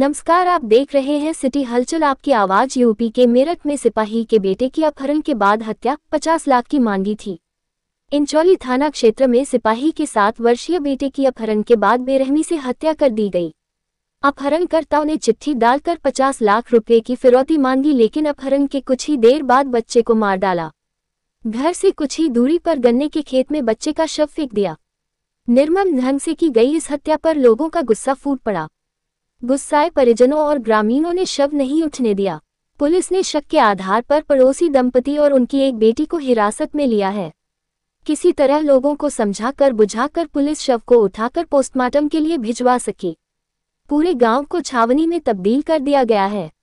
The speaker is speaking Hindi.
नमस्कार आप देख रहे हैं सिटी हलचल आपकी आवाज यूपी के मेरठ में सिपाही के बेटे की अपहरण के बाद हत्या 50 लाख की मांगी थी इंचौली थाना क्षेत्र में सिपाही के सात वर्षीय बेटे की अपहरण के बाद बेरहमी से हत्या कर दी गई अपहरणकर्ताओं ने चिट्ठी डालकर 50 लाख रुपए की फिरौती मांगी लेकिन अपहरण के कुछ ही देर बाद बच्चे को मार डाला घर से कुछ ही दूरी पर गन्ने के खेत में बच्चे का शव फेंक दिया निर्मम ढंग से की गई इस हत्या पर लोगों का गुस्सा फूट पड़ा गुस्साए परिजनों और ग्रामीणों ने शव नहीं उठने दिया पुलिस ने शक के आधार पर पड़ोसी दंपति और उनकी एक बेटी को हिरासत में लिया है किसी तरह लोगों को समझाकर बुझाकर पुलिस शव को उठाकर पोस्टमार्टम के लिए भिजवा सकी पूरे गांव को छावनी में तब्दील कर दिया गया है